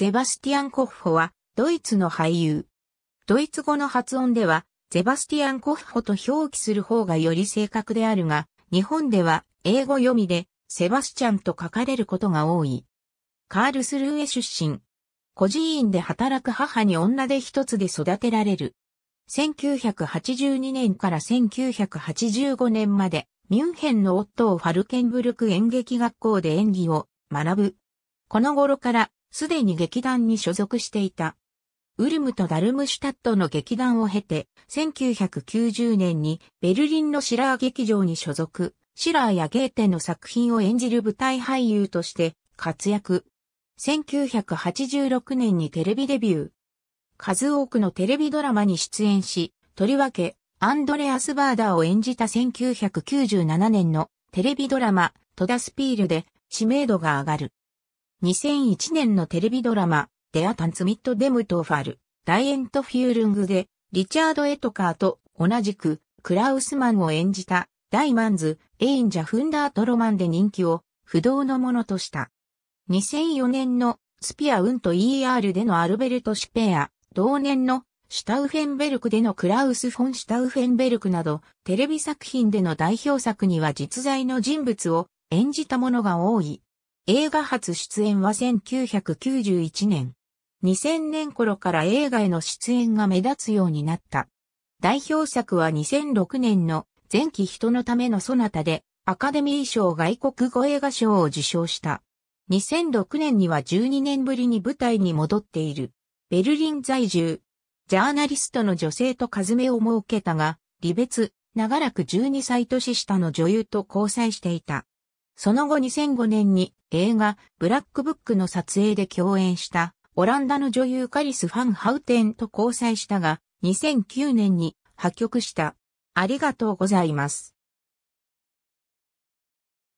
ゼバスティアン・コッホは、ドイツの俳優。ドイツ語の発音では、ゼバスティアン・コッホと表記する方がより正確であるが、日本では英語読みでセバスチャンと書かれることが多い。カールスルーエ出身。孤児院で働く母に女で一つで育てられる。1982年から1985年まで、ミュンヘンの夫をファルケンブルク演劇学校で演技を学ぶ。この頃からすでに劇団に所属していた。ウルムとダルムシュタットの劇団を経て、1990年にベルリンのシラー劇場に所属、シラーやゲーテの作品を演じる舞台俳優として活躍。1986年にテレビデビュー。数多くのテレビドラマに出演し、とりわけ、アンドレアス・バーダーを演じた1997年のテレビドラマ、トダスピールで知名度が上がる。2001年のテレビドラマ、デアタンツミット・デムトーファル、ダイエント・フュールングで、リチャード・エトカーと同じく、クラウスマンを演じた、ダイマンズ、エイン・ジャ・フンダート・ロマンで人気を、不動のものとした。2004年の、スピア・ウンと ER でのアルベルト・シュペア、同年の、シュタウフェンベルクでのクラウス・フォン・シュタウフェンベルクなど、テレビ作品での代表作には実在の人物を演じたものが多い。映画初出演は1991年。2000年頃から映画への出演が目立つようになった。代表作は2006年の前期人のためのそなたでアカデミー賞外国語映画賞を受賞した。2006年には12年ぶりに舞台に戻っている。ベルリン在住。ジャーナリストの女性と数目を設けたが、離別、長らく12歳年下の女優と交際していた。その後2005年に映画ブラックブックの撮影で共演したオランダの女優カリス・ファン・ハウテンと交際したが2009年に破局した。ありがとうございます。